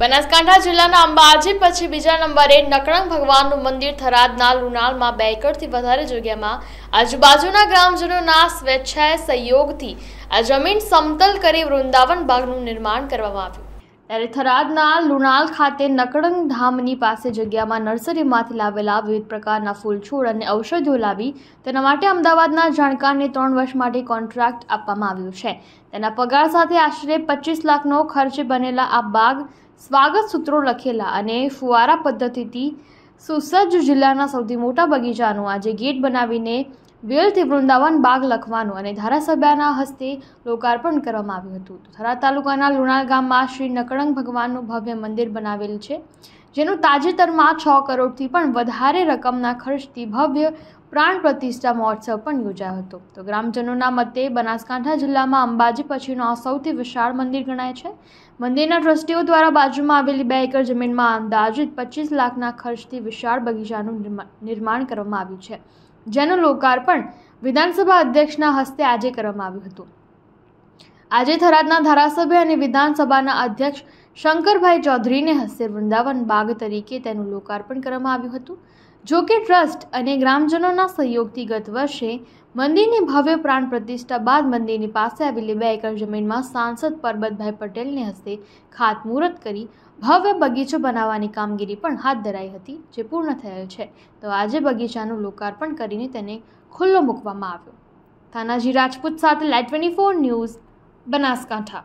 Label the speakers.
Speaker 1: બનાસકાંઠા જિલ્લાના અંબાજી પછી બીજા નંબરે નકળંગ ભગવાનનું મંદિર થરાદના લુણાલમાં બે એકરથી વધારે જગ્યામાં આજુબાજુના ગ્રામજનોના સ્વેચ્છાએ સહયોગથી આ જમીન સમતલ કરી વૃંદાવન બાગનું નિર્માણ કરવામાં આવ્યું ત્યારે થરાદના લુણાલ ખાતે નકળંગ ધામની પાસે જગ્યામાં નર્સરીમાંથી લાવેલા વિવિધ પ્રકારના ફૂલ છોડ અને ઔષધિઓ લાવી તેના માટે અમદાવાદના જાણકારને ત્રણ વર્ષ માટે કોન્ટ્રાક્ટ આપવામાં આવ્યું છે તેના પગાર સાથે આશરે પચીસ લાખનો ખર્ચ બનેલા આ બાગ સ્વાગત સૂત્રો લખેલા અને ફુવારા પદ્ધતિથી સુસજ્જ જિલ્લાના સૌથી મોટા બગીચાનું આજે ગેટ બનાવીને વેલથી વૃંદાવન બાગ લખવાનું અને ધારાસભ્યના હસ્તે લોકાર્પણ કરવામાં આવ્યું હતું થરા તાલુકાના લુણા ગામમાં શ્રી નકળંગ ભગવાનનું ભવ્ય મંદિર બનાવેલ છે જેનું તાજેતરમાં છ કરોડથી પણ વધારે રકમના ખર્ચથી ભવ્ય પ્રાણ પ્રતિષ્ઠા મહોત્સવ પણ યોજાયો હતો તો ગ્રામજનોના મતે બનાસકાંઠા જિલ્લામાં અંબાજી પછીનું આ સૌથી વિશાળ મંદિર ગણાય છે મંદિરના ટ્રસ્ટીઓ દ્વારા બાજુમાં આવેલી બે એકર જમીનમાં અંદાજિત પચીસ લાખના ખર્ચથી વિશાળ બગીચાનું નિર્માણ કરવામાં આવ્યું છે જેનું લોકાર્પણ વિધાનસભા અધ્યક્ષના હસ્તે આજે કરવામાં આવ્યું હતું આજે થરાદના ધારાસભ્ય અને વિધાનસભાના અધ્યક્ષ શંકરભાઈ ચૌધરીને હસ્તે વૃંદાવન બાગ તરીકે તેનું લોકાર્પણ કરવામાં આવ્યું હતું જોકે ટ્રસ્ટ અને ગ્રામજનોના સહયોગથી ગત વર્ષે મંદિરની ભવ્ય પ્રાણ પ્રતિષ્ઠા બાદ મંદિરની પાસે આવેલી બે એકર જમીનમાં સાંસદ પરબતભાઈ પટેલને હસ્તે ખાતમુહૂર્ત કરી ભવ્ય બગીચો બનાવવાની કામગીરી પણ હાથ ધરાઈ હતી જે પૂર્ણ થયેલ છે તો આજે બગીચાનું લોકાર્પણ કરીને તેને ખુલ્લો મૂકવામાં આવ્યો તાનાજી રાજપૂત સાથે light twenty four news Banaskantha